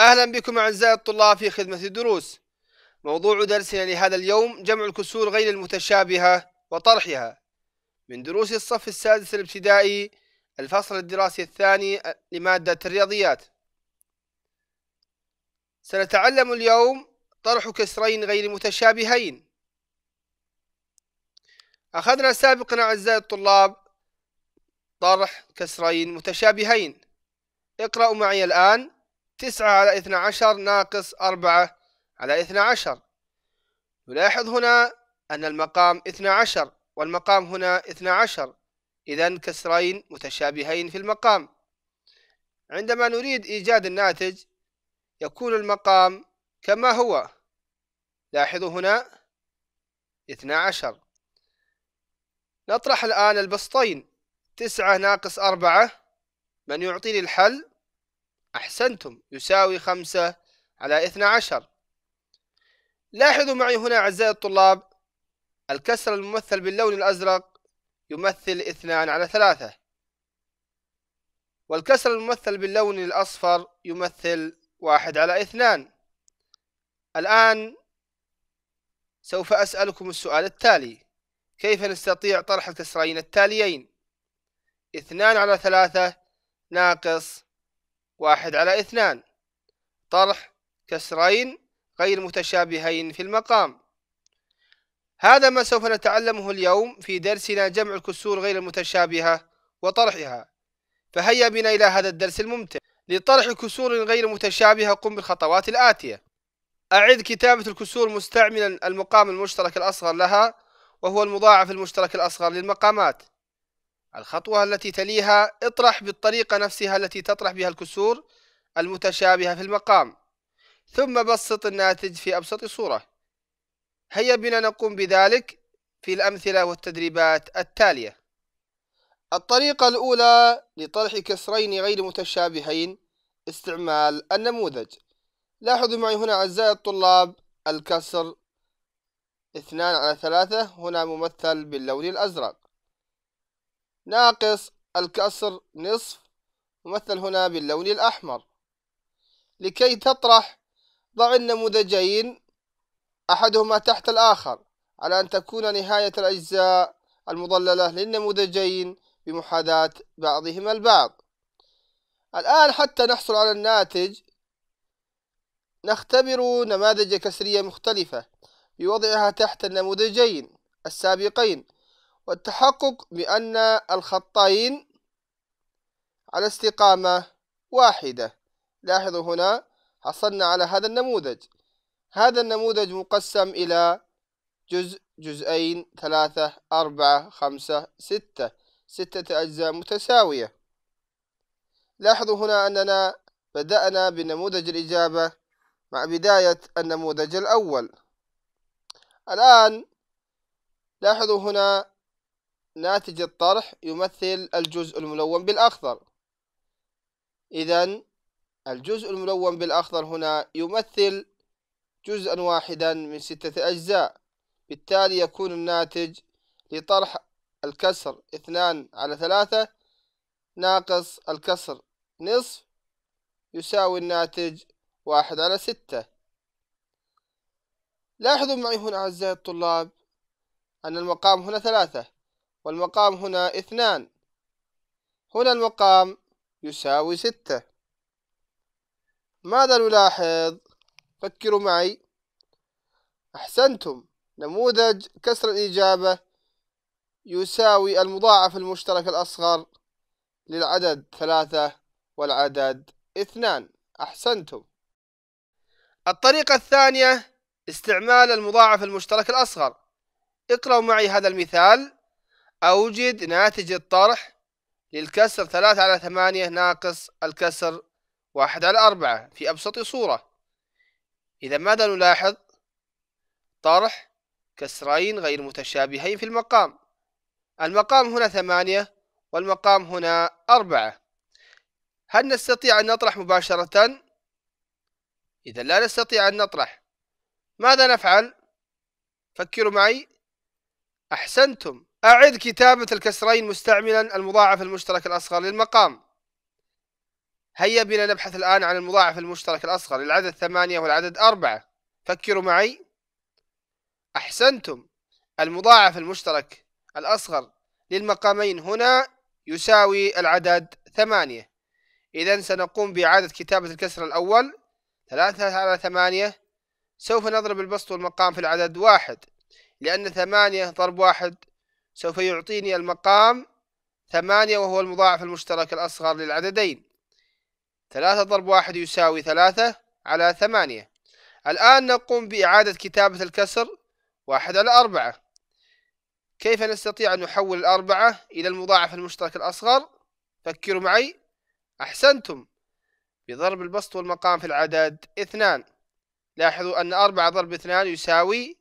أهلا بكم أعزائي الطلاب في خدمة الدروس موضوع درسنا لهذا اليوم جمع الكسور غير المتشابهة وطرحها من دروس الصف السادس الابتدائي الفصل الدراسي الثاني لمادة الرياضيات سنتعلم اليوم طرح كسرين غير متشابهين أخذنا سابقا أعزائي الطلاب طرح كسرين متشابهين اقرأوا معي الآن تسعة على اثنى عشر ناقص أربعة على اثنى عشر نلاحظ هنا أن المقام اثنى عشر والمقام هنا اثنى عشر إذا كسرين متشابهين في المقام عندما نريد إيجاد الناتج يكون المقام كما هو لاحظوا هنا اثنى عشر نطرح الآن البسطين تسعة ناقص أربعة من يعطيني الحل أحسنتم يساوي خمسة على اثنى عشر لاحظوا معي هنا أعزائي الطلاب الكسر الممثل باللون الأزرق يمثل اثنان على ثلاثة والكسر الممثل باللون الأصفر يمثل واحد على اثنان الآن سوف أسألكم السؤال التالي كيف نستطيع طرح الكسرين التاليين اثنان على ثلاثة ناقص واحد على اثنان طرح كسرين غير متشابهين في المقام هذا ما سوف نتعلمه اليوم في درسنا جمع الكسور غير المتشابهة وطرحها فهيا بنا إلى هذا الدرس الممتع لطرح كسور غير متشابهة قم بالخطوات الآتية أعد كتابة الكسور مستعملا المقام المشترك الأصغر لها وهو المضاعف المشترك الأصغر للمقامات الخطوة التي تليها اطرح بالطريقة نفسها التي تطرح بها الكسور المتشابهة في المقام ثم بسط الناتج في أبسط صورة هيا بنا نقوم بذلك في الأمثلة والتدريبات التالية الطريقة الأولى لطرح كسرين غير متشابهين استعمال النموذج لاحظوا معي هنا أعزائي الطلاب الكسر اثنان على ثلاثة هنا ممثل باللون الأزرق ناقص الكسر نصف ممثل هنا باللون الأحمر لكي تطرح ضع النموذجين أحدهما تحت الآخر على أن تكون نهاية الأجزاء المضللة للنموذجين بمحاذاة بعضهما البعض الآن حتى نحصل على الناتج نختبر نماذج كسرية مختلفة بوضعها تحت النموذجين السابقين والتحقق بأن الخطين على استقامة واحدة لاحظوا هنا حصلنا على هذا النموذج هذا النموذج مقسم إلى جزء جزئين ثلاثة أربعة خمسة ستة ستة أجزاء متساوية لاحظوا هنا أننا بدأنا بنموذج الإجابة مع بداية النموذج الأول الآن لاحظوا هنا ناتج الطرح يمثل الجزء الملون بالأخضر إذا الجزء الملون بالأخضر هنا يمثل جزءا واحدا من ستة أجزاء بالتالي يكون الناتج لطرح الكسر اثنان على ثلاثة ناقص الكسر نصف يساوي الناتج واحد على ستة لاحظوا معي هنا أعزائي الطلاب أن المقام هنا ثلاثة والمقام هنا اثنان هنا المقام يساوي ستة ماذا نلاحظ؟ فكروا معي أحسنتم نموذج كسر الإجابة يساوي المضاعف المشترك الأصغر للعدد ثلاثة والعدد اثنان أحسنتم الطريقة الثانية استعمال المضاعف المشترك الأصغر اقرأوا معي هذا المثال أوجد ناتج الطرح للكسر ثلاثة على ثمانية ناقص الكسر واحد على أربعة في أبسط صورة إذا ماذا نلاحظ؟ طرح كسرين غير متشابهين في المقام المقام هنا ثمانية والمقام هنا أربعة هل نستطيع أن نطرح مباشرة؟ إذا لا نستطيع أن نطرح ماذا نفعل فكروا معي أحسنتم أعد كتابة الكسرين مستعملا المضاعف المشترك الأصغر للمقام هيا بنا نبحث الآن عن المضاعف المشترك الأصغر للعدد ثمانية والعدد أربعة فكروا معي أحسنتم المضاعف المشترك الأصغر للمقامين هنا يساوي العدد ثمانية إذا سنقوم بإعادة كتابة الكسر الأول ثلاثة على ثمانية سوف نضرب البسط والمقام في العدد واحد لأن ثمانية ضرب واحد سوف يعطيني المقام ثمانية وهو المضاعف المشترك الأصغر للعددين ثلاثة ضرب واحد يساوي ثلاثة على ثمانية الآن نقوم بإعادة كتابة الكسر واحد على أربعة كيف نستطيع أن نحول الأربعة إلى المضاعف المشترك الأصغر فكروا معي أحسنتم بضرب البسط والمقام في العدد اثنان لاحظوا أن أربعة ضرب اثنان يساوي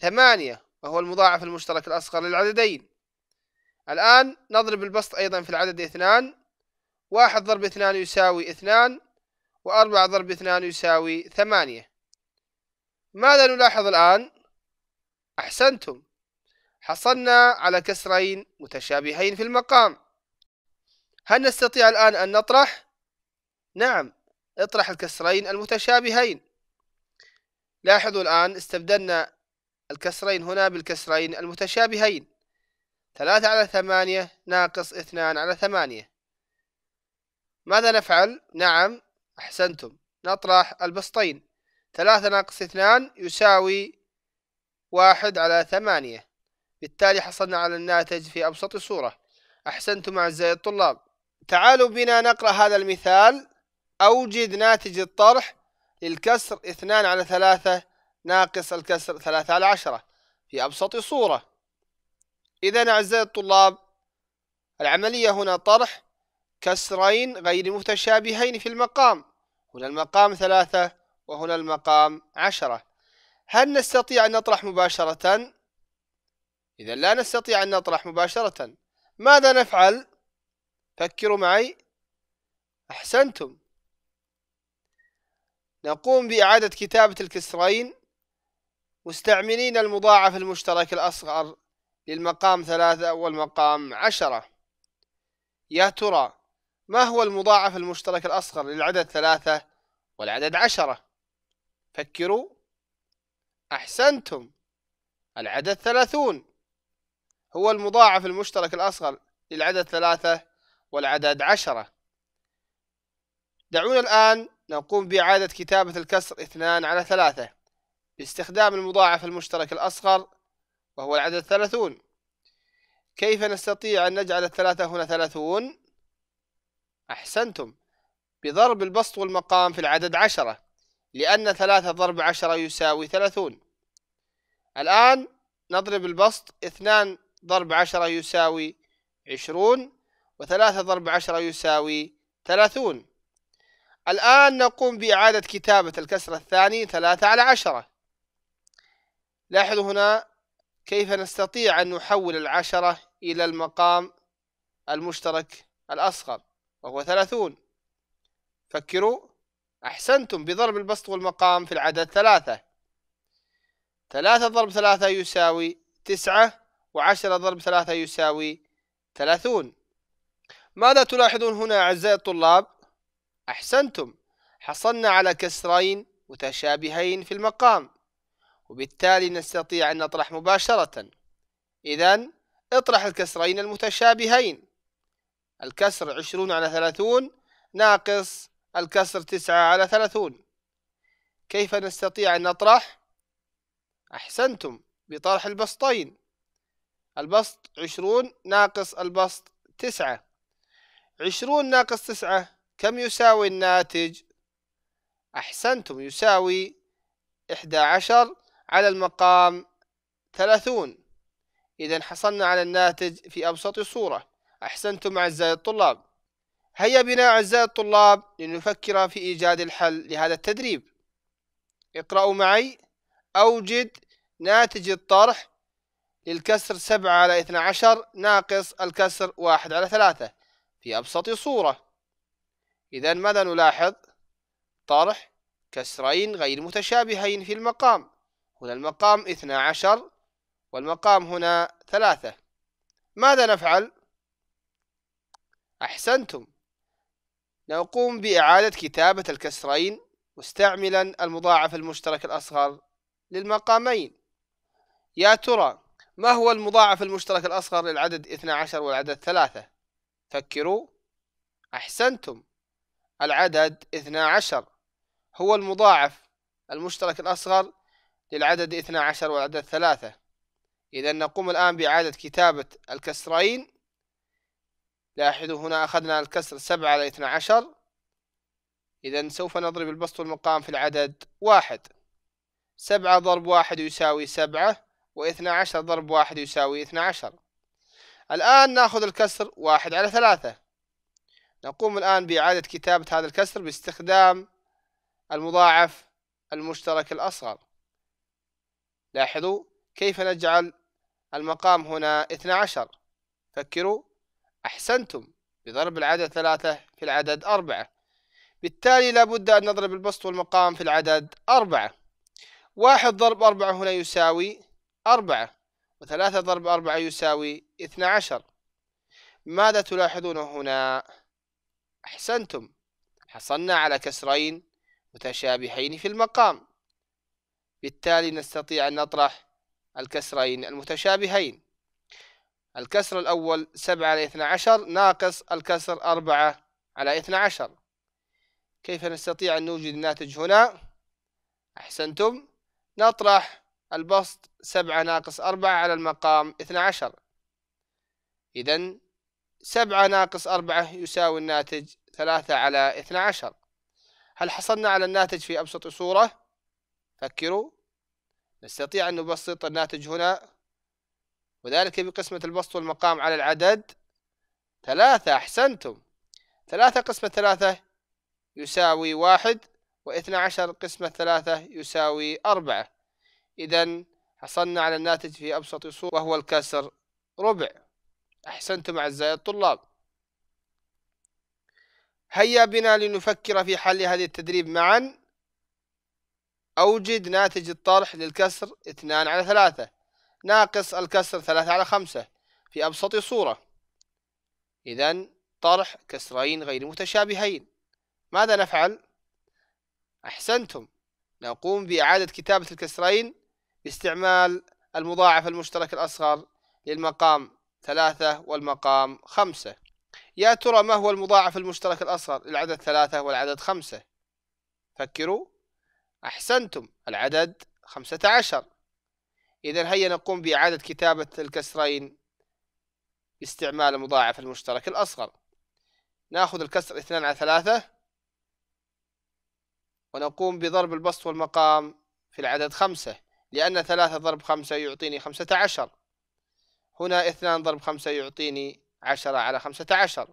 ثمانية وهو المضاعف المشترك الأصغر للعددين الآن نضرب البسط أيضا في العدد اثنان واحد ضرب اثنان يساوي اثنان وأربعة ضرب اثنان يساوي ثمانية ماذا نلاحظ الآن؟ أحسنتم حصلنا على كسرين متشابهين في المقام هل نستطيع الآن أن نطرح؟ نعم اطرح الكسرين المتشابهين لاحظوا الآن استبدلنا الكسرين هنا بالكسرين المتشابهين ثلاثة على ثمانية ناقص اثنان على ثمانية ماذا نفعل؟ نعم أحسنتم نطرح البسطين ثلاثة ناقص اثنان يساوي واحد على ثمانية بالتالي حصلنا على الناتج في أبسط صورة أحسنتم أعزائي الطلاب تعالوا بنا نقرأ هذا المثال أوجد ناتج الطرح للكسر اثنان على ثلاثة ناقص الكسر ثلاثة على عشرة في أبسط صورة إذا أعزائي الطلاب العملية هنا طرح كسرين غير متشابهين في المقام هنا المقام ثلاثة وهنا المقام عشرة هل نستطيع أن نطرح مباشرة؟ إذا لا نستطيع أن نطرح مباشرة ماذا نفعل؟ فكروا معي أحسنتم نقوم بإعادة كتابة الكسرين مستعملين المضاعف المشترك الأصغر للمقام ثلاثة والمقام عشرة يا ترى ما هو المضاعف المشترك الأصغر للعدد ثلاثة والعدد عشرة فكروا أحسنتم العدد ثلاثون هو المضاعف المشترك الأصغر للعدد ثلاثة والعدد عشرة دعونا الآن نقوم بإعادة كتابة الكسر اثنان على ثلاثة باستخدام المضاعف المشترك الأصغر وهو العدد ثلاثون كيف نستطيع أن نجعل الثلاثة هنا ثلاثون؟ أحسنتم بضرب البسط والمقام في العدد عشرة لأن ثلاثة ضرب عشرة يساوي ثلاثون الآن نضرب البسط اثنان ضرب عشرة يساوي عشرون وثلاثة ضرب عشرة يساوي ثلاثون الآن نقوم بإعادة كتابة الكسر الثاني ثلاثة على عشرة لاحظوا هنا كيف نستطيع أن نحول العشرة إلى المقام المشترك الأصغر وهو ثلاثون فكروا أحسنتم بضرب البسط والمقام في العدد ثلاثة ثلاثة ضرب ثلاثة يساوي تسعة وعشرة ضرب ثلاثة يساوي ثلاثون ماذا تلاحظون هنا أعزائي الطلاب أحسنتم حصلنا على كسرين متشابهين في المقام وبالتالي نستطيع أن نطرح مباشرة إذا اطرح الكسرين المتشابهين الكسر عشرون على ثلاثون ناقص الكسر تسعة على ثلاثون كيف نستطيع أن نطرح؟ أحسنتم بطرح البسطين البسط عشرون ناقص البسط تسعة عشرون ناقص تسعة كم يساوي الناتج أحسنتم يساوي 11 على المقام 30 إذا حصلنا على الناتج في أبسط صورة أحسنتم أعزائي الطلاب هيا بنا أعزائي الطلاب لنفكر في إيجاد الحل لهذا التدريب اقرأوا معي أوجد ناتج الطرح للكسر سبعة على اثنى عشر ناقص الكسر واحد على ثلاثة في أبسط صورة إذا ماذا نلاحظ طرح كسرين غير متشابهين في المقام هنا المقام اثنا عشر والمقام هنا ثلاثة ماذا نفعل أحسنتم نقوم بإعادة كتابة الكسرين مستعملا المضاعف المشترك الأصغر للمقامين يا ترى ما هو المضاعف المشترك الأصغر للعدد 12 والعدد 3 فكروا أحسنتم العدد 12 هو المضاعف المشترك الأصغر للعدد 12 والعدد 3 إذا نقوم الآن بإعادة كتابة الكسرين لاحظوا هنا أخذنا الكسر 7 على 12 إذا سوف نضرب البسط والمقام في العدد واحد سبعة ضرب واحد يساوي سبعة واثنى عشر ضرب واحد يساوي اثنى عشر الآن نأخذ الكسر واحد على ثلاثة نقوم الآن بإعادة كتابة هذا الكسر باستخدام المضاعف المشترك الأصغر لاحظوا كيف نجعل المقام هنا 12 فكروا أحسنتم بضرب العدد ثلاثة في العدد أربعة بالتالي لابد أن نضرب البسط والمقام في العدد أربعة واحد ضرب أربعة هنا يساوي أربعة وثلاثة ضرب أربعة يساوي اثنى عشر ماذا تلاحظون هنا؟ أحسنتم حصلنا على كسرين متشابهين في المقام بالتالي نستطيع أن نطرح الكسرين المتشابهين الكسر الأول سبعة على اثنى عشر ناقص الكسر أربعة على اثنى عشر كيف نستطيع أن نوجد الناتج هنا؟ أحسنتم نطرح البسط سبعة ناقص أربعة على المقام اثنى عشر إذا سبعة ناقص أربعة يساوي الناتج ثلاثة على اثنى عشر هل حصلنا على الناتج في أبسط صورة؟ فكروا نستطيع أن نبسط الناتج هنا وذلك بقسمة البسط والمقام على العدد ثلاثة أحسنتم ثلاثة قسمة ثلاثة يساوي واحد واثنى عشر قسمة ثلاثة يساوي أربعة إذا حصلنا على الناتج في أبسط صورة وهو الكسر ربع أحسنتم أعزائي الطلاب هيا بنا لنفكر في حل هذا التدريب معا أوجد ناتج الطرح للكسر 2 على 3 ناقص الكسر 3 على 5 في أبسط صورة إذا طرح كسرين غير متشابهين ماذا نفعل؟ أحسنتم نقوم بإعادة كتابة الكسرين باستعمال المضاعف المشترك الأصغر للمقام ثلاثة والمقام خمسة يا ترى ما هو المضاعف المشترك الأصغر للعدد ثلاثة والعدد خمسة فكروا أحسنتم العدد خمسة عشر إذا هيا نقوم بإعادة كتابة الكسرين باستعمال المضاعف المشترك الأصغر ناخذ الكسر اثنان على ثلاثة ونقوم بضرب البسط والمقام في العدد خمسة لأن ثلاثة ضرب خمسة يعطيني خمسة عشر هنا اثنان ضرب خمسة يعطيني عشرة على خمسة عشر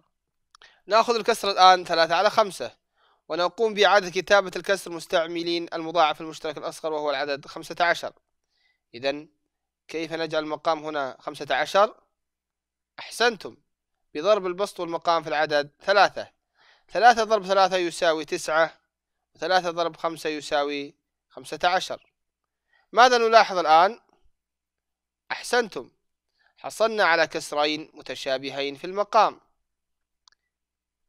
نأخذ الكسر الآن ثلاثة على خمسة ونقوم بإعادة كتابة الكسر مستعملين المضاعف المشترك الأصغر وهو العدد خمسة عشر إذا كيف نجعل المقام هنا خمسة عشر أحسنتم بضرب البسط والمقام في العدد ثلاثة ثلاثة ضرب ثلاثة يساوي تسعة وثلاثة ضرب خمسة يساوي خمسة عشر ماذا نلاحظ الآن أحسنتم حصلنا على كسرين متشابهين في المقام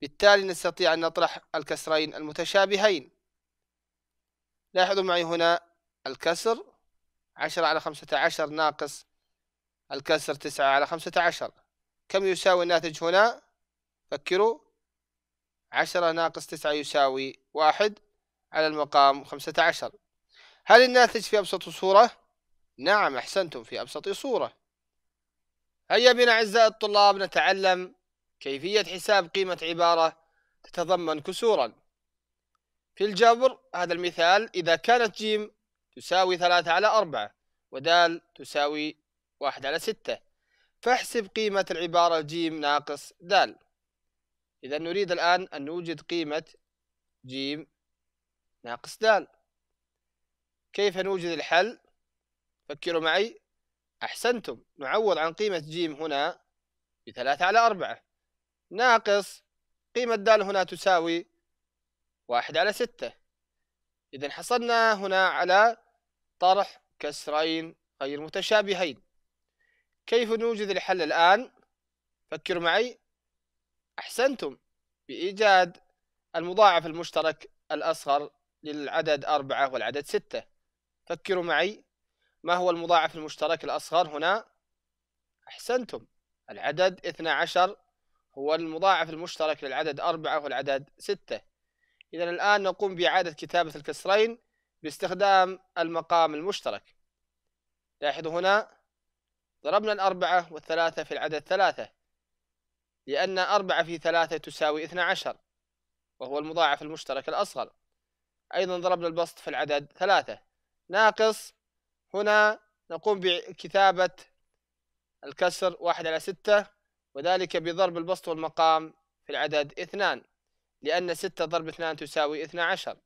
بالتالي نستطيع أن نطرح الكسرين المتشابهين لاحظوا معي هنا الكسر عشرة على خمسة عشر ناقص الكسر تسعة على خمسة عشر كم يساوي الناتج هنا فكروا عشرة ناقص تسعة يساوي واحد على المقام خمسة عشر هل الناتج في أبسط صورة؟ نعم أحسنتم في أبسط صورة هيا بنا أعزائي الطلاب نتعلم كيفية حساب قيمة عبارة تتضمن كسورا في الجبر هذا المثال إذا كانت جيم تساوي ثلاثة على أربعة ودال تساوي واحد على ستة فاحسب قيمة العبارة جيم ناقص دال إذا نريد الآن أن نوجد قيمة جيم ناقص دال كيف نوجد الحل فكروا معي أحسنتم نعوض عن قيمة ج هنا بثلاثة على أربعة ناقص قيمة د هنا تساوي واحد على ستة إذا حصلنا هنا على طرح كسرين غير متشابهين كيف نوجد الحل الآن؟ فكروا معي أحسنتم بإيجاد المضاعف المشترك الأصغر للعدد أربعة والعدد ستة فكروا معي ما هو المضاعف المشترك الأصغر هنا أحسنتم العدد 12 هو المضاعف المشترك للعدد أربعة والعدد ستة إذا الآن نقوم بإعادة كتابة الكسرين باستخدام المقام المشترك لاحظوا هنا ضربنا الأربعة والثلاثة في العدد ثلاثة لأن أربعة في ثلاثة تساوي اثنى عشر وهو المضاعف المشترك الأصغر أيضا ضربنا البسط في العدد ثلاثة ناقص هنا نقوم بكتابة الكسر واحد على ستة وذلك بضرب البسط والمقام في العدد اثنان لأن ستة ضرب اثنان تساوي اثنا عشر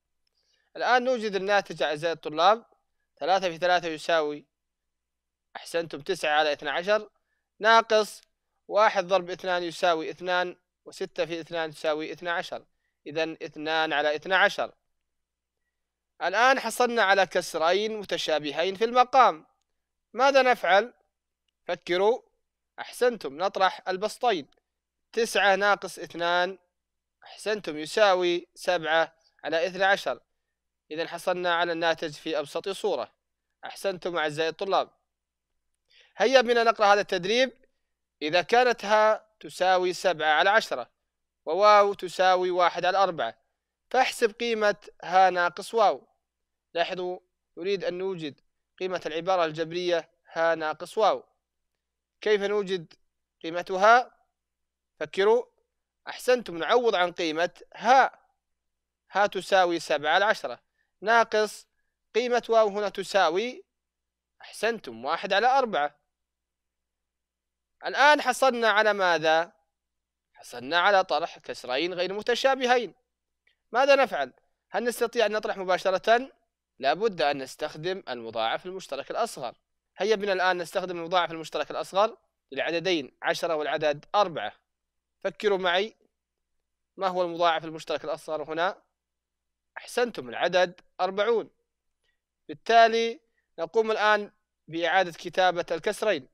الآن نوجد الناتج أعزائي الطلاب ثلاثة في ثلاثة يساوي أحسنتم تسعة على اثنا عشر ناقص واحد ضرب اثنان يساوي اثنان وستة في اثنان تساوي اثنا عشر إذا اثنان على اثنا عشر الآن حصلنا على كسرين متشابهين في المقام ماذا نفعل؟ فكروا أحسنتم نطرح البسطين تسعة ناقص اثنان أحسنتم يساوي سبعة على اثنى عشر إذا حصلنا على الناتج في أبسط صورة أحسنتم أعزائي الطلاب هيا بنا نقرأ هذا التدريب إذا كانت ها تساوي سبعة على عشرة وواو تساوي واحد على أربعة فاحسب قيمة ها ناقص واو لاحظوا نريد أن نوجد قيمة العبارة الجبرية ها ناقص واو كيف نوجد قيمتها فكروا أحسنتم نعوض عن قيمة ها ها تساوي سبعة على عشرة ناقص قيمة واو هنا تساوي أحسنتم واحد على أربعة الآن حصلنا على ماذا؟ حصلنا على طرح كسرين غير متشابهين ماذا نفعل؟ هل نستطيع أن نطرح مباشرة؟ لابد أن نستخدم المضاعف المشترك الأصغر هيا بنا الآن نستخدم المضاعف المشترك الأصغر للعددين عشرة والعدد أربعة فكروا معي ما هو المضاعف المشترك الأصغر هنا أحسنتم العدد أربعون بالتالي نقوم الآن بإعادة كتابة الكسرين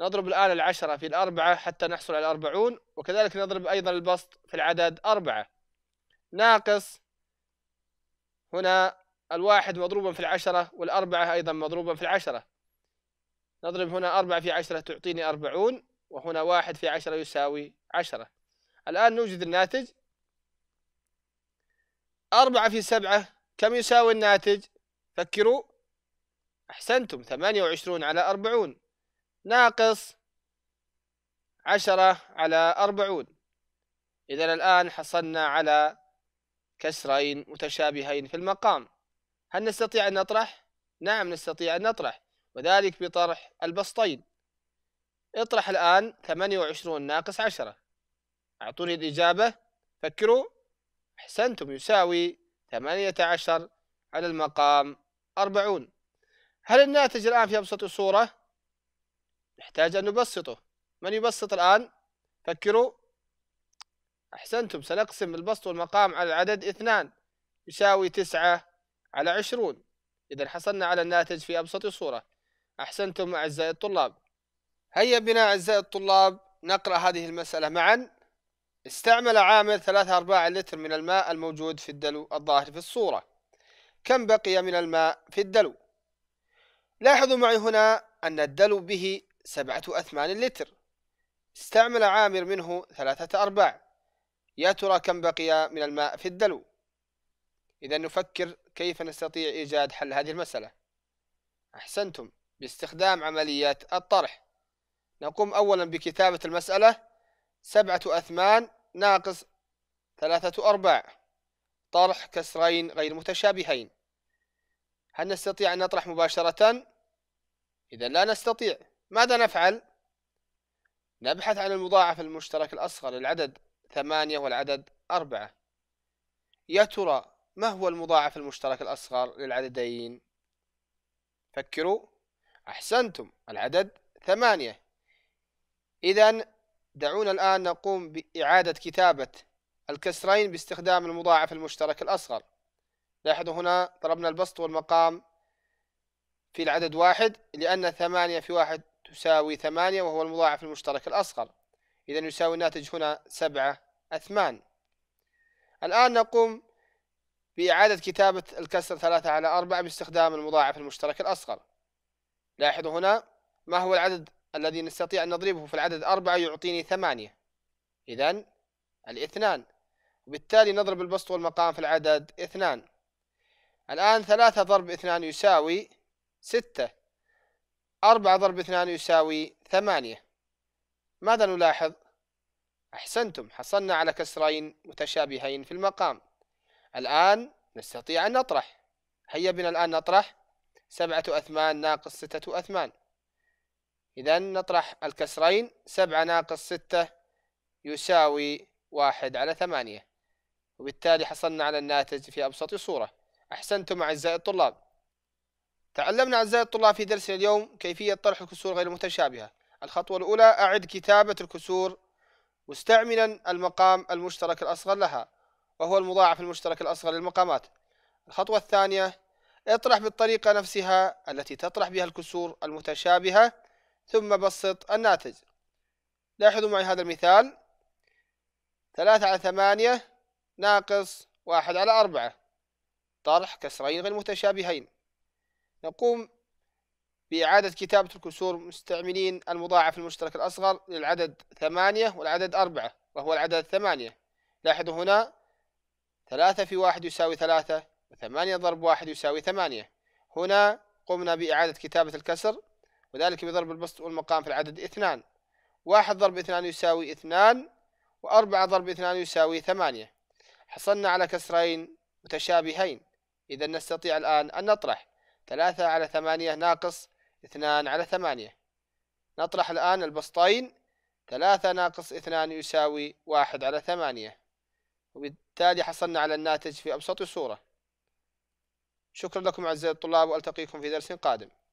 نضرب الآن العشرة في الأربعة حتى نحصل على الأربعون وكذلك نضرب أيضا البسط في العدد أربعة ناقص هنا الواحد مضروبا في العشرة والأربعة أيضا مضروبا في العشرة نضرب هنا أربعة في عشرة تعطيني أربعون وهنا واحد في عشرة يساوي عشرة الآن نوجد الناتج أربعة في سبعة كم يساوي الناتج فكروا أحسنتم ثمانية وعشرون على أربعون ناقص عشرة على أربعون إذا الآن حصلنا على كسرين متشابهين في المقام هل نستطيع أن نطرح؟ نعم نستطيع أن نطرح وذلك بطرح البسطين اطرح الآن 28 ناقص 10 أعطوني الإجابة فكروا أحسنتم يساوي 18 على المقام 40 هل الناتج الآن في أبسط الصورة؟ نحتاج أن نبسطه من يبسط الآن؟ فكروا أحسنتم سنقسم البسط والمقام على العدد اثنان يساوي تسعة على عشرون إذا حصلنا على الناتج في أبسط صورة أحسنتم أعزائي الطلاب هيا بنا أعزائي الطلاب نقرأ هذه المسألة معا استعمل عامر ثلاثة أرباع اللتر من الماء الموجود في الدلو الظاهر في الصورة كم بقي من الماء في الدلو لاحظوا معي هنا أن الدلو به سبعة أثمان لتر استعمل عامر منه ثلاثة أرباع يا ترى كم بقي من الماء في الدلو إذا نفكر كيف نستطيع إيجاد حل هذه المسألة أحسنتم باستخدام عمليات الطرح نقوم أولا بكتابة المسألة سبعة أثمان ناقص ثلاثة أرباع طرح كسرين غير متشابهين هل نستطيع أن نطرح مباشرة؟ إذا لا نستطيع ماذا نفعل؟ نبحث عن المضاعف المشترك الأصغر للعدد ثمانية والعدد أربعة يا ترى ما هو المضاعف المشترك الأصغر للعددين فكروا أحسنتم العدد ثمانية إذا دعونا الآن نقوم بإعادة كتابة الكسرين باستخدام المضاعف المشترك الأصغر لاحظوا هنا ضربنا البسط والمقام في العدد واحد لأن ثمانية في واحد تساوي ثمانية وهو المضاعف المشترك الأصغر إذا يساوي الناتج هنا سبعة أثمان الآن نقوم بإعادة كتابة الكسر ثلاثة على أربعة باستخدام المضاعف المشترك الأصغر لاحظوا هنا ما هو العدد الذي نستطيع أن نضربه في العدد أربعة يعطيني ثمانية إذا الاثنان وبالتالي نضرب البسط والمقام في العدد اثنان الآن ثلاثة ضرب اثنان يساوي ستة أربعة ضرب اثنان يساوي ثمانية ماذا نلاحظ أحسنتم حصلنا على كسرين متشابهين في المقام الآن نستطيع أن نطرح هيا بنا الآن نطرح سبعة أثمان ناقص ستة أثمان إذا نطرح الكسرين سبعة ناقص ستة يساوي واحد على ثمانية وبالتالي حصلنا على الناتج في أبسط صورة أحسنتم أعزائي الطلاب تعلمنا أعزائي الطلاب في درسنا اليوم كيفية طرح الكسور غير المتشابهة الخطوة الأولى أعد كتابة الكسور مستعملا المقام المشترك الأصغر لها وهو المضاعف المشترك الأصغر للمقامات الخطوة الثانية اطرح بالطريقة نفسها التي تطرح بها الكسور المتشابهة ثم بسط الناتج لاحظوا معي هذا المثال ثلاثة على ثمانية ناقص واحد على أربعة طرح كسرين غير متشابهين نقوم بإعادة كتابة الكسور مستعملين المضاعف المشترك الأصغر للعدد ثمانية والعدد أربعة وهو العدد ثمانية لاحظوا هنا ثلاثة في واحد يساوي ثلاثة وثمانية ضرب واحد يساوي ثمانية هنا قمنا بإعادة كتابة الكسر وذلك بضرب البسط والمقام في العدد اثنان واحد ضرب اثنان يساوي اثنان وأربعة ضرب اثنان يساوي ثمانية حصلنا على كسرين متشابهين إذا نستطيع الآن أن نطرح ثلاثة على ثمانية ناقص اثنان على ثمانية نطرح الآن البسطين ثلاثة ناقص اثنان يساوي واحد على ثمانية وبالتالي حصلنا على الناتج في أبسط صورة شكرا لكم أعزائي الطلاب وألتقيكم في درس قادم